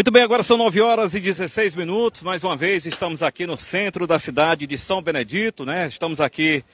Muito bem, agora são 9 horas e 16 minutos. Mais uma vez, estamos aqui no centro da cidade de São Benedito, né? Estamos aqui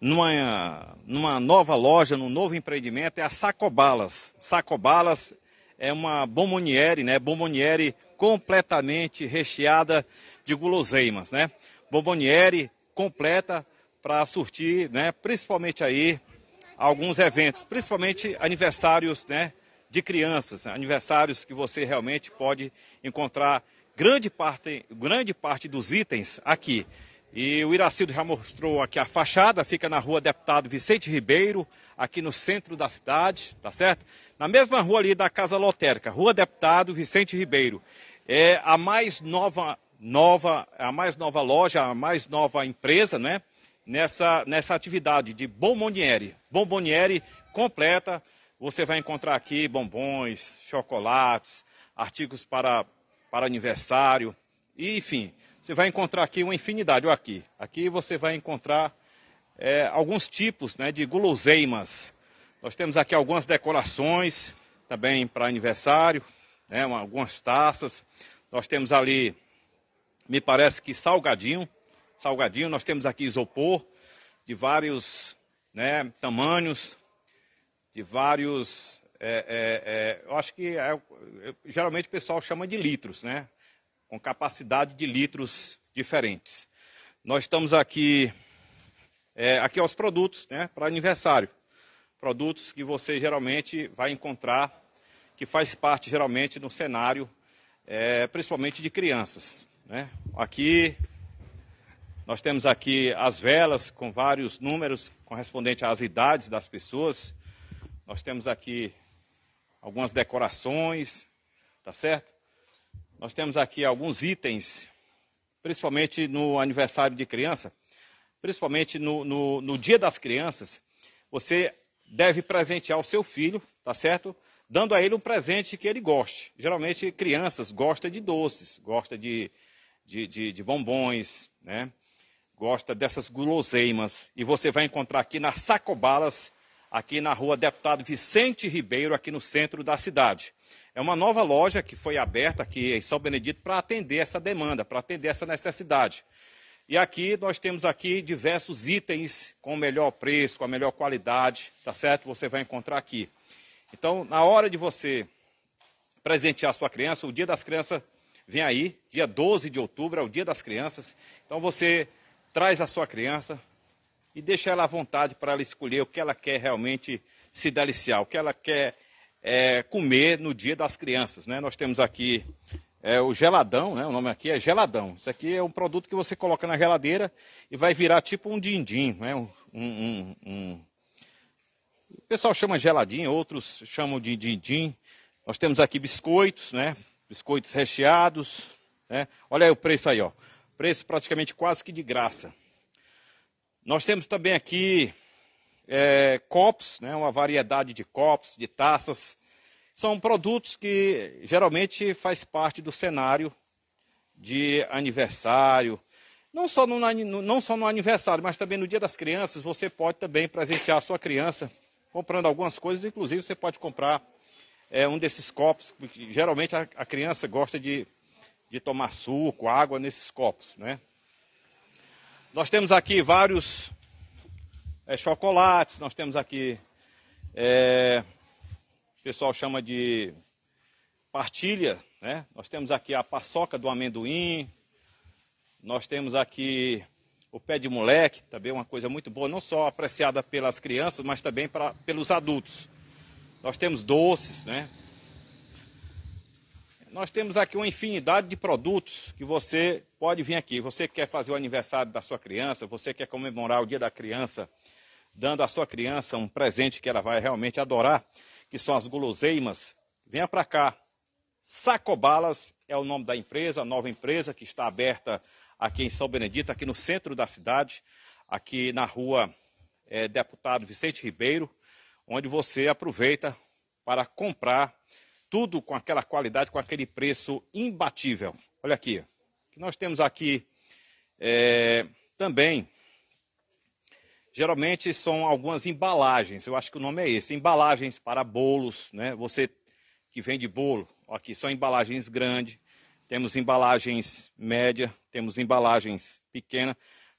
numa, numa nova loja, num novo empreendimento, é a Sacobalas. Sacobalas é uma bomboniere, né? Bomboniere completamente recheada de guloseimas, né? Bomboniere completa para surtir, né? Principalmente aí alguns eventos, principalmente aniversários, né? de crianças, né? aniversários que você realmente pode encontrar grande parte, grande parte dos itens aqui. E o Iracido já mostrou aqui a fachada, fica na rua Deputado Vicente Ribeiro, aqui no centro da cidade, tá certo? Na mesma rua ali da Casa Lotérica, Rua Deputado Vicente Ribeiro. É a mais nova, nova, a mais nova loja, a mais nova empresa, né? Nessa, nessa atividade de bomboniere. Bomboniere completa você vai encontrar aqui bombons, chocolates, artigos para, para aniversário, e, enfim, você vai encontrar aqui uma infinidade. Olha aqui, aqui você vai encontrar é, alguns tipos né, de guloseimas. Nós temos aqui algumas decorações também para aniversário, né, algumas taças. Nós temos ali, me parece que salgadinho, salgadinho. Nós temos aqui isopor de vários né, tamanhos de vários. É, é, é, eu acho que é geralmente o pessoal chama de litros, né? Com capacidade de litros diferentes. Nós estamos aqui. É, aqui aos produtos, né? Para aniversário. Produtos que você geralmente vai encontrar, que faz parte geralmente no cenário, principalmente de crianças. Né? Aqui nós temos aqui as velas com vários números correspondente às idades das pessoas. Nós temos aqui algumas decorações, tá certo? Nós temos aqui alguns itens, principalmente no aniversário de criança, principalmente no, no, no dia das crianças. Você deve presentear o seu filho, tá certo? Dando a ele um presente que ele goste. Geralmente, crianças gostam de doces, gostam de, de, de, de bombons, né? gosta dessas guloseimas. E você vai encontrar aqui nas sacobalas aqui na rua Deputado Vicente Ribeiro, aqui no centro da cidade. É uma nova loja que foi aberta aqui em São Benedito para atender essa demanda, para atender essa necessidade. E aqui nós temos aqui diversos itens com o melhor preço, com a melhor qualidade, tá certo? Você vai encontrar aqui. Então, na hora de você presentear a sua criança, o Dia das Crianças vem aí, dia 12 de outubro é o Dia das Crianças. Então você traz a sua criança, e deixa ela à vontade para ela escolher o que ela quer realmente se deliciar, o que ela quer é, comer no dia das crianças. Né? Nós temos aqui é, o geladão, né? o nome aqui é geladão. Isso aqui é um produto que você coloca na geladeira e vai virar tipo um din-din. né? um, um, um... O pessoal chama geladinho, outros chamam de din-din. Nós temos aqui biscoitos, né? Biscoitos recheados, né? Olha aí o preço aí, ó. Preço praticamente quase que de graça. Nós temos também aqui é, copos, né, uma variedade de copos, de taças. São produtos que geralmente faz parte do cenário de aniversário. Não só, no, não só no aniversário, mas também no dia das crianças, você pode também presentear a sua criança comprando algumas coisas. Inclusive, você pode comprar é, um desses copos. Geralmente, a, a criança gosta de, de tomar suco, água nesses copos, né? Nós temos aqui vários é, chocolates, nós temos aqui, é, o pessoal chama de partilha, né? Nós temos aqui a paçoca do amendoim, nós temos aqui o pé de moleque, também uma coisa muito boa, não só apreciada pelas crianças, mas também pra, pelos adultos. Nós temos doces, né? nós temos aqui uma infinidade de produtos que você pode vir aqui. Você quer fazer o aniversário da sua criança, você quer comemorar o dia da criança, dando à sua criança um presente que ela vai realmente adorar, que são as guloseimas. Venha para cá. Sacobalas é o nome da empresa, nova empresa que está aberta aqui em São Benedito, aqui no centro da cidade, aqui na rua é, Deputado Vicente Ribeiro, onde você aproveita para comprar tudo com aquela qualidade, com aquele preço imbatível. Olha aqui, nós temos aqui é, também, geralmente são algumas embalagens, eu acho que o nome é esse, embalagens para bolos, né? Você que vende bolo, aqui são embalagens grandes, temos embalagens média, temos embalagens pequena,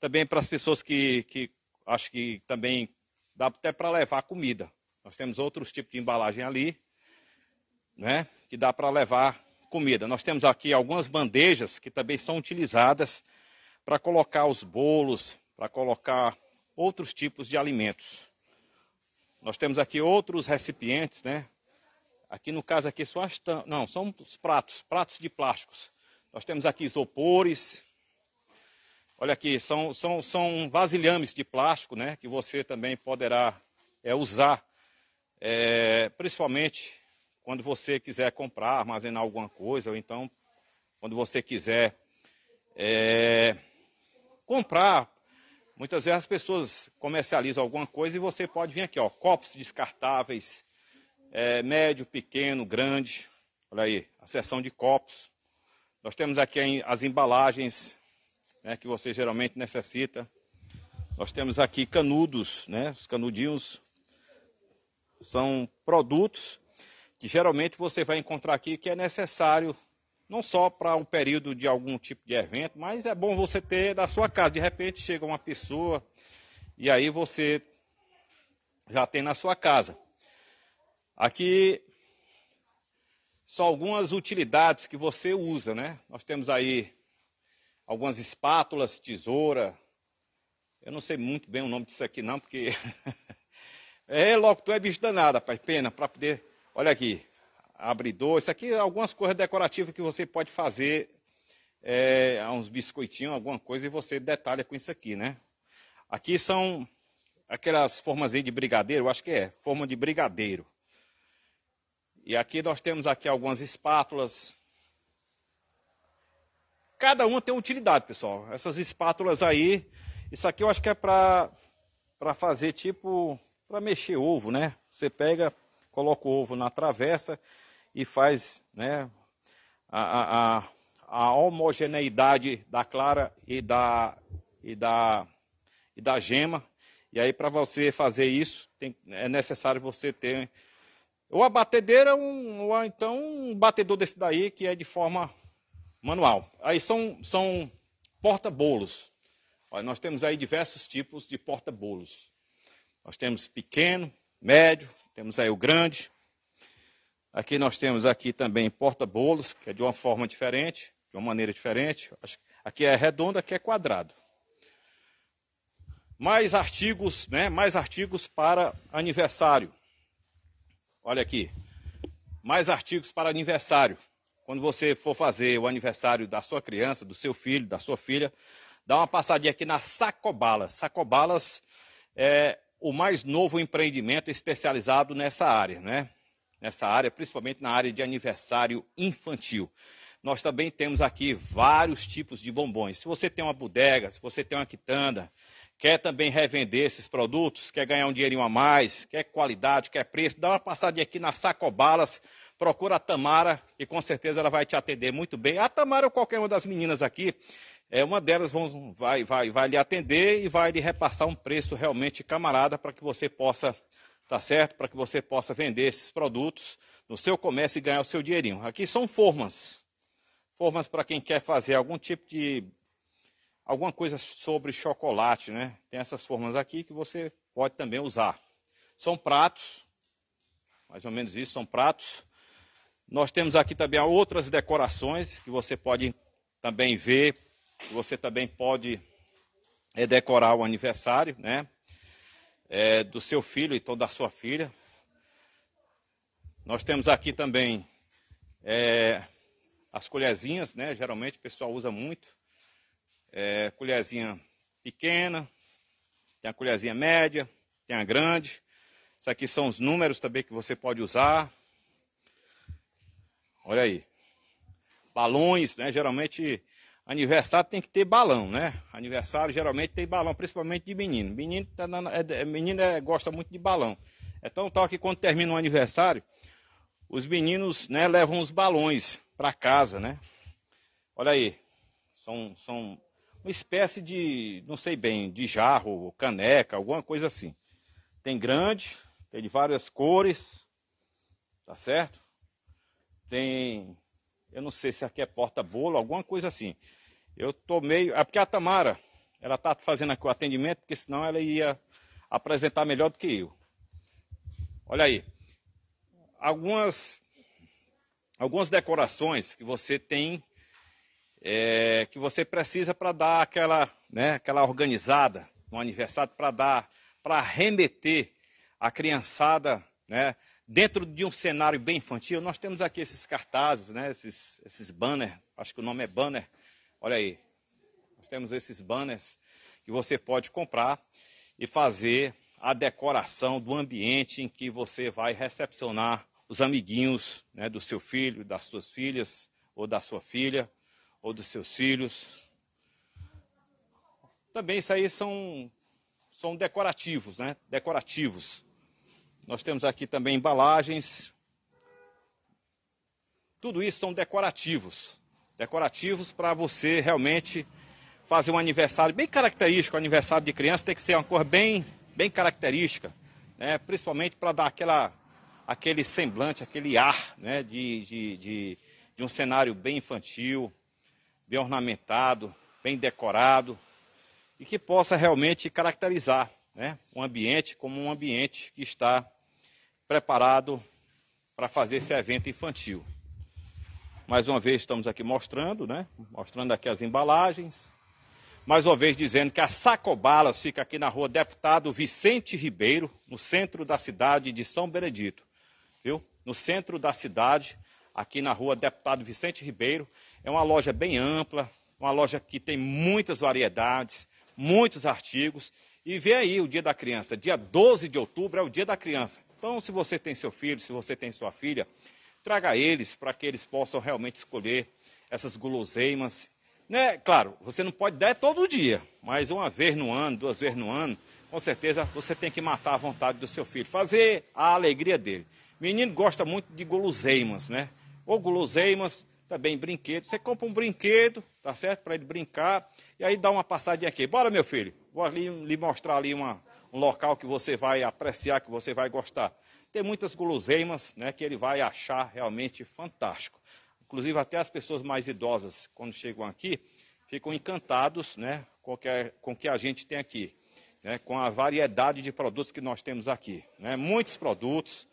também para as pessoas que, que acho que também dá até para levar comida. Nós temos outros tipos de embalagem ali, né, que dá para levar comida. Nós temos aqui algumas bandejas que também são utilizadas para colocar os bolos, para colocar outros tipos de alimentos. Nós temos aqui outros recipientes, né? Aqui no caso aqui são as tam... não, são os pratos, pratos de plásticos. Nós temos aqui isopores. Olha aqui, são, são, são vasilhames de plástico, né? Que você também poderá é, usar, é, principalmente quando você quiser comprar, armazenar alguma coisa, ou então quando você quiser é, comprar. Muitas vezes as pessoas comercializam alguma coisa e você pode vir aqui, ó, copos descartáveis, é, médio, pequeno, grande. Olha aí, a seção de copos. Nós temos aqui as embalagens né, que você geralmente necessita. Nós temos aqui canudos, né, os canudinhos. São produtos que geralmente você vai encontrar aqui, que é necessário não só para um período de algum tipo de evento, mas é bom você ter da sua casa. De repente chega uma pessoa e aí você já tem na sua casa. Aqui são algumas utilidades que você usa, né? Nós temos aí algumas espátulas, tesoura. Eu não sei muito bem o nome disso aqui não, porque é logo tu é bicho danado, rapaz, pena para poder Olha aqui, abridor. Isso aqui é algumas coisas decorativas que você pode fazer. É, uns biscoitinhos, alguma coisa, e você detalha com isso aqui, né? Aqui são aquelas formas de brigadeiro, eu acho que é, forma de brigadeiro. E aqui nós temos aqui algumas espátulas. Cada uma tem utilidade, pessoal. Essas espátulas aí, isso aqui eu acho que é para fazer tipo, para mexer ovo, né? Você pega, coloca o ovo na travessa e faz né, a, a, a homogeneidade da clara e da, e da, e da gema. E aí, para você fazer isso, tem, é necessário você ter ou a batedeira um, ou então um batedor desse daí que é de forma manual. Aí são, são porta-bolos. Nós temos aí diversos tipos de porta-bolos. Nós temos pequeno, médio, temos aí o grande. Aqui nós temos aqui também porta-bolos, que é de uma forma diferente, de uma maneira diferente. Aqui é redondo, aqui é quadrado. Mais artigos, né? Mais artigos para aniversário. Olha aqui. Mais artigos para aniversário. Quando você for fazer o aniversário da sua criança, do seu filho, da sua filha, dá uma passadinha aqui na Sacobalas. Sacobalas é o mais novo empreendimento especializado nessa área, né? Nessa área, principalmente na área de aniversário infantil. Nós também temos aqui vários tipos de bombons. Se você tem uma bodega, se você tem uma quitanda, quer também revender esses produtos, quer ganhar um dinheirinho a mais, quer qualidade, quer preço, dá uma passadinha aqui na Sacobalas, procura a Tamara e com certeza ela vai te atender muito bem. A Tamara ou qualquer uma das meninas aqui é, uma delas vão, vai, vai, vai lhe atender e vai lhe repassar um preço realmente camarada para que você possa, tá certo? Para que você possa vender esses produtos no seu comércio e ganhar o seu dinheirinho. Aqui são formas. Formas para quem quer fazer algum tipo de. alguma coisa sobre chocolate, né? Tem essas formas aqui que você pode também usar. São pratos, mais ou menos isso, são pratos. Nós temos aqui também outras decorações que você pode também ver você também pode é, decorar o aniversário, né? É, do seu filho e toda a sua filha. Nós temos aqui também é, as colherzinhas, né? Geralmente o pessoal usa muito. É, colherzinha pequena, tem a colherzinha média, tem a grande. Isso aqui são os números também que você pode usar. Olha aí. Balões, né? Geralmente Aniversário tem que ter balão, né? Aniversário geralmente tem balão, principalmente de menino. Menino, tá na, é, menino é, gosta muito de balão. É tão tal que quando termina um aniversário, os meninos né, levam os balões para casa, né? Olha aí, são, são uma espécie de, não sei bem, de jarro, caneca, alguma coisa assim. Tem grande, tem de várias cores, tá certo? Tem eu não sei se aqui é porta-bolo, alguma coisa assim. Eu tô meio. É porque a Tamara, ela tá fazendo aqui o atendimento, porque senão ela ia apresentar melhor do que eu. Olha aí. Algumas, algumas decorações que você tem, é, que você precisa para dar aquela, né, aquela organizada no aniversário, para dar, para remeter a criançada, né? Dentro de um cenário bem infantil, nós temos aqui esses cartazes, né? esses, esses banners, acho que o nome é banner. Olha aí, nós temos esses banners que você pode comprar e fazer a decoração do ambiente em que você vai recepcionar os amiguinhos né, do seu filho, das suas filhas, ou da sua filha, ou dos seus filhos. Também isso aí são, são decorativos, né? Decorativos. Nós temos aqui também embalagens. Tudo isso são decorativos. Decorativos para você realmente fazer um aniversário bem característico. Aniversário de criança tem que ser uma cor bem, bem característica, né? principalmente para dar aquela, aquele semblante, aquele ar né? de, de, de, de um cenário bem infantil, bem ornamentado, bem decorado e que possa realmente caracterizar né? um ambiente como um ambiente que está preparado para fazer esse evento infantil. Mais uma vez estamos aqui mostrando, né? Mostrando aqui as embalagens. Mais uma vez dizendo que a Sacobalas fica aqui na rua Deputado Vicente Ribeiro, no centro da cidade de São Benedito. Viu? No centro da cidade, aqui na rua Deputado Vicente Ribeiro. É uma loja bem ampla, uma loja que tem muitas variedades, muitos artigos. E vê aí o Dia da Criança. Dia 12 de outubro é o Dia da Criança. Então, se você tem seu filho, se você tem sua filha, traga eles para que eles possam realmente escolher essas guloseimas. Né? Claro, você não pode dar todo dia, mas uma vez no ano, duas vezes no ano, com certeza você tem que matar a vontade do seu filho, fazer a alegria dele. Menino gosta muito de guloseimas, né? Ou guloseimas, também brinquedos. Você compra um brinquedo, tá certo? Para ele brincar, e aí dá uma passadinha aqui. Bora, meu filho, vou ali, lhe mostrar ali uma, um local que você vai apreciar, que você vai gostar. Tem muitas guloseimas né, que ele vai achar realmente fantástico. Inclusive, até as pessoas mais idosas, quando chegam aqui, ficam encantados né, com o que, com que a gente tem aqui, né, com a variedade de produtos que nós temos aqui. Né? Muitos produtos,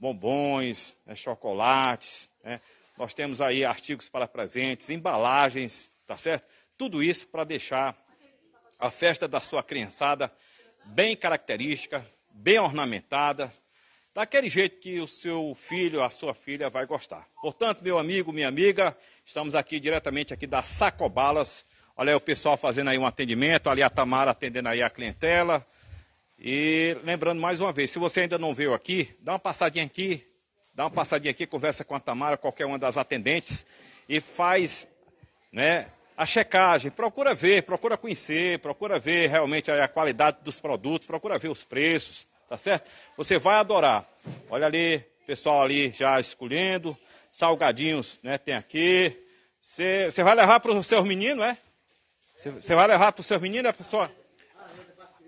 bombons, né, chocolates, né? nós temos aí artigos para presentes, embalagens, tá certo? Tudo isso para deixar a festa da sua criançada bem característica, bem ornamentada, daquele jeito que o seu filho, a sua filha vai gostar. Portanto, meu amigo, minha amiga, estamos aqui diretamente aqui da Sacobalas. Olha aí o pessoal fazendo aí um atendimento, ali a Tamara atendendo aí a clientela. E lembrando mais uma vez, se você ainda não veio aqui, dá uma passadinha aqui, dá uma passadinha aqui, conversa com a Tamara, qualquer uma das atendentes e faz, né, a checagem, procura ver, procura conhecer, procura ver realmente a qualidade dos produtos, procura ver os preços, tá certo? Você vai adorar. Olha ali, pessoal ali já escolhendo, salgadinhos, né, tem aqui. Você vai levar para os seus meninos, é? Você vai levar para os seus meninos, a é, pessoa...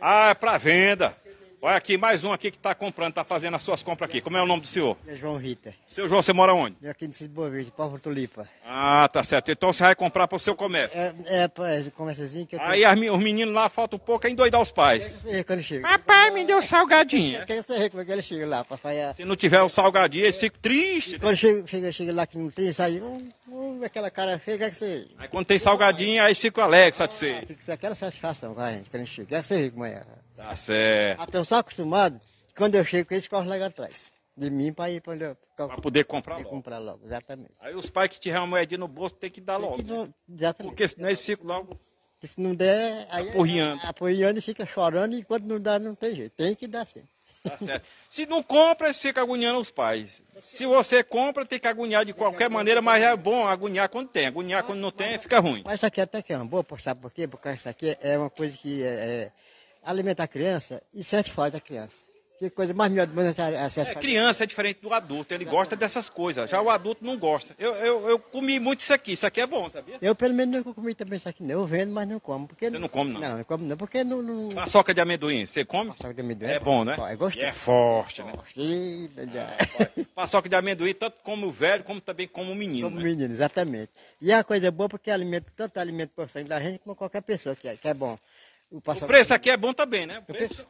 Ah, é para venda. Olha aqui, mais um aqui que está comprando, está fazendo as suas compras aqui. Como é o nome do senhor? É João Rita. Seu João, você mora onde? Eu aqui no Cid Boa Verde, Pau Tulipa. Ah, tá certo. Então você vai comprar para o seu comércio. É, é para é, o comérciozinho que eu tenho. Aí as, os meninos lá, falta um pouco, é endoidar os pais. É, quando chega. Papai, me deu salgadinho. Quer saber como é que ele chega lá, papai? É. Se não tiver o salgadinho, eles ficam tristes. quando chega, chega, chega, lá que não tem, sai um, um, aquela cara feia, quer que você... Aí quando tem salgadinho, aí fica alegre, satisfeito. Ah, fica aquela satisfação, vai, quando chega. Quer que você rico, manhã. É? Tá certo. Até eu sou acostumado, quando eu chego, eles correm lá atrás. De mim para ir para onde para poder comprar logo. comprar logo, exatamente. Aí os pais que tiveram uma moedinha no bolso tem que dar logo. Que exatamente. Porque senão eles ficam logo... Se não der, aí aporreando. e fica chorando, e quando não dá, não tem jeito. Tem que dar sim Tá certo. Se não compra, eles ficam agoniando os pais. Se você compra, tem que agoniar de qualquer maneira, mas é bom agoniar quando tem. Agoniar quando não tem, fica ruim. Mas isso aqui até que é uma boa, sabe por quê? Porque isso aqui é uma coisa que é, é alimentar a criança e sente falta da criança. Que coisa mais melhor do mundo é sente é, Criança é diferente do adulto, ele Exatamente. gosta dessas coisas. Já o adulto não gosta. Eu, eu, eu comi muito isso aqui, isso aqui é bom, sabia? Eu pelo menos nunca comi também isso aqui, não. Eu vendo, mas não como. Porque você não, não come, não? Não, eu como não, porque não... Paçoca de amendoim, você come? Paçoca de amendoim. É, é bom, né? É gostoso. é forte, né? Forte, já. paçoca é, de amendoim, tanto como o velho, como também como o menino. Como o né? menino, exatamente. E é uma coisa boa porque alimenta tanto alimento para o sangue da gente como qualquer pessoa, que é, que é bom. O, o preço aqui é bom também, né? O preço...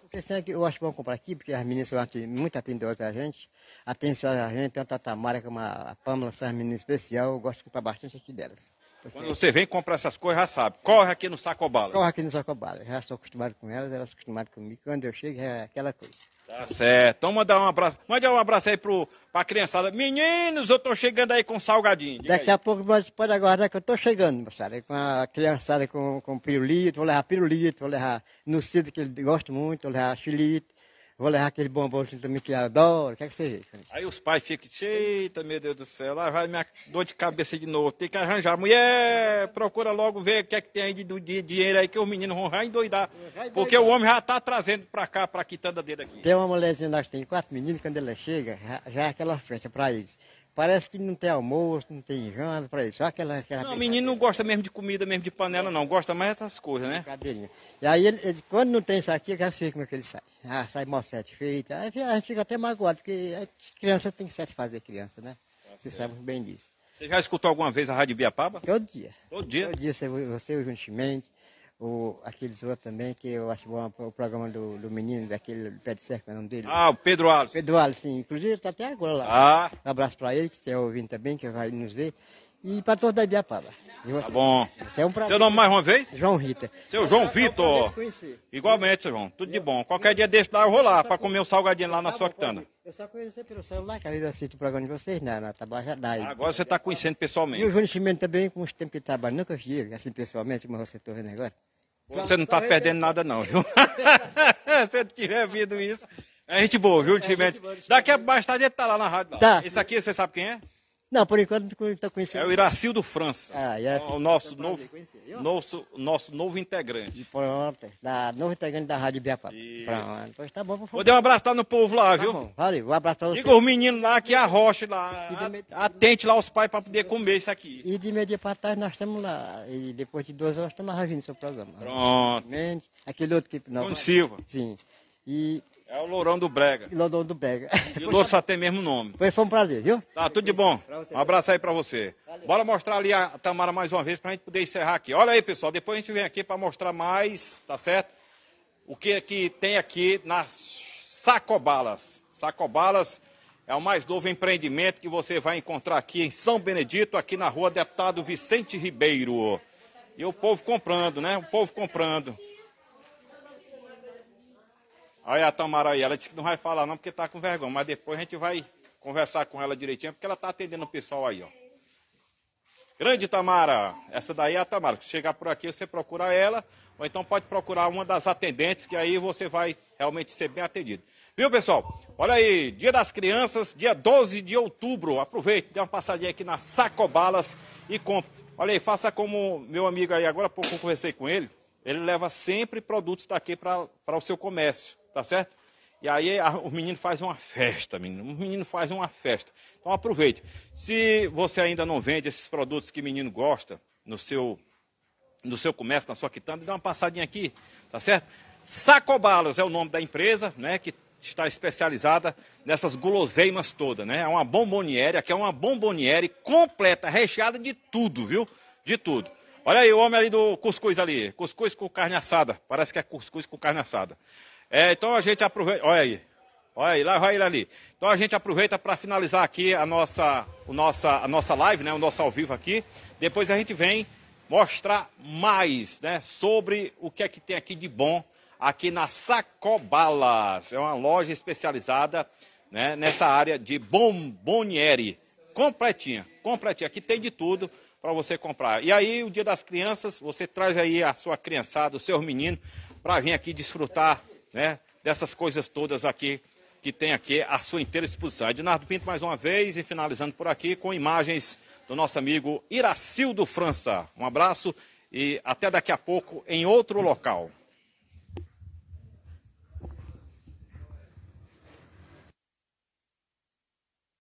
eu acho bom comprar aqui, porque as meninas são muito atendidas a gente. Atenciosas a gente, tanto é a Tamara como a Pâmela são as meninas especiais. Eu gosto de comprar bastante aqui delas. Quando você vem comprar essas coisas, já sabe. Corre aqui no Sacobala. Corre aqui no Sacobala. Já estou acostumado com elas, elas acostumadas comigo. Quando eu chego, é aquela coisa. Tá certo. Então manda um abraço. Manda um abraço aí para a criançada. Meninos, eu estou chegando aí com salgadinho. Diga Daqui aí. a pouco vocês podem aguardar que eu estou chegando, moçada. Com a criançada com, com pirulito. Vou levar pirulito, vou levar nocido que ele gosta muito. Vou levar xilito vou levar aquele bombonzinho também que adoro. O que, é que você vê? Aí os pais ficam, eita, meu Deus do céu, lá vai minha dor de cabeça de novo. Tem que arranjar. Mulher, procura logo ver o que é que tem aí de, de dinheiro aí que os meninos vão já endoidar. Porque o homem já tá trazendo pra cá, pra quitanda dele aqui. Tem uma mulherzinha, nós tem quatro meninos, quando ela chega, já, já é aquela oferta pra eles. Parece que não tem almoço, não tem janta, para isso. Só aquela, aquela não, o menino não gosta mesmo de comida, mesmo de panela, não. Gosta mais dessas coisas, né? Cadeirinha. E aí, ele, ele, quando não tem isso aqui, já sei como é que ele sai. Ah, sai mal satisfeito. Aí a gente fica até magoado, porque criança tem que satisfazer criança, né? Tá você sabe bem disso. Você já escutou alguma vez a Rádio Biapaba? Todo dia. Todo dia? Todo dia, você, você urgentemente o, aqueles outros também, que eu acho bom o programa do, do menino, daquele do pé de cerca, o nome dele. Ah, o Pedro Alves. Pedro Alves, sim. Inclusive está até agora lá. Ah. Um abraço para ele, que você é ouvindo também, que vai nos ver. E para todos da Ibiapaba. tá bom. Você é um prazer. Seu nome mais uma vez? João Rita. Seu João é, Vitor. Igualmente, seu João. Tudo eu, de bom. Qualquer eu, dia desse lá eu vou lá para comer um salgadinho lá na tá sua quitanda. Eu só conheço você pelo celular, que às vezes assisto o programa de vocês na, na Tabajadá. agora você está conhecendo pessoalmente. E o Júnior Chimento também, com os tempos que trabalha, nunca vi assim pessoalmente, como você está vendo agora. Você não está perdendo nada, não, viu? Se tiver vindo isso, é gente boa, viu, é, Timete? Daqui a mais tarde ele tá lá na rádio. Tá. Esse aqui, você sabe quem é? Não, por enquanto não está conhecendo. É o Iracildo França. Ah, Iracildo, é então, o assim, nosso novo, nosso, nosso novo integrante. Pronto, da, novo integrante da Rádio Biapaba. Pronto, pois tá bom. Por Vou dar um abraço lá no povo lá, tá viu? Bom, valeu, vou abraçar abraço pra você. os meninos lá que arroche lá, atente lá os pais para poder comer isso aqui. E de meio dia para tarde nós estamos lá, e depois de duas horas estamos lá vindo seu programa. Pronto. aquele outro que... Não, Silva. Sim. E é o Lourão do Brega. Lourão do Brega. E o Louça tem mesmo nome. Foi, foi um prazer, viu? Tá, tudo de bom. Um abraço aí pra você. Valeu. Bora mostrar ali a Tamara mais uma vez pra gente poder encerrar aqui. Olha aí, pessoal, depois a gente vem aqui pra mostrar mais, tá certo? O que, é que tem aqui nas Sacobalas. Sacobalas é o mais novo empreendimento que você vai encontrar aqui em São Benedito, aqui na rua Deputado Vicente Ribeiro. E o povo comprando, né? O povo comprando. Aí a Tamara aí, ela disse que não vai falar não, porque tá com vergonha. Mas depois a gente vai conversar com ela direitinho, porque ela tá atendendo o pessoal aí, ó. Grande Tamara, essa daí é a Tamara. Se chegar por aqui, você procura ela, ou então pode procurar uma das atendentes, que aí você vai realmente ser bem atendido. Viu, pessoal? Olha aí, Dia das Crianças, dia 12 de outubro. Aproveite, dê uma passadinha aqui na Sacobalas e compre. Olha aí, faça como meu amigo aí, agora há pouco eu conversei com ele. Ele leva sempre produtos daqui para o seu comércio tá certo? E aí a, o menino faz uma festa, menino. O menino faz uma festa. Então aproveite. Se você ainda não vende esses produtos que o menino gosta no seu no seu comércio, na sua quitanda, dá uma passadinha aqui, tá certo? Sacobalos é o nome da empresa, né, que está especializada nessas guloseimas todas, né? É uma bomboniere, aqui é uma bomboniere completa, recheada de tudo, viu? De tudo. Olha aí o homem ali do cuscuz ali, cuscuz com carne assada, parece que é cuscuz com carne assada. É, então a gente aproveita. Olha aí. Olha aí, lá vai ele ali. Então a gente aproveita para finalizar aqui a nossa, o nossa, a nossa live, né, o nosso ao vivo aqui. Depois a gente vem mostrar mais né, sobre o que é que tem aqui de bom aqui na Sacobalas. É uma loja especializada né, nessa área de bombonieri. Completinha, completinha. Aqui tem de tudo para você comprar. E aí, o Dia das Crianças, você traz aí a sua criançada, o seu menino, para vir aqui desfrutar né? Dessas coisas todas aqui que tem aqui à sua inteira disposição. Ednardo Pinto, mais uma vez, e finalizando por aqui com imagens do nosso amigo Iracildo França. Um abraço e até daqui a pouco em outro local.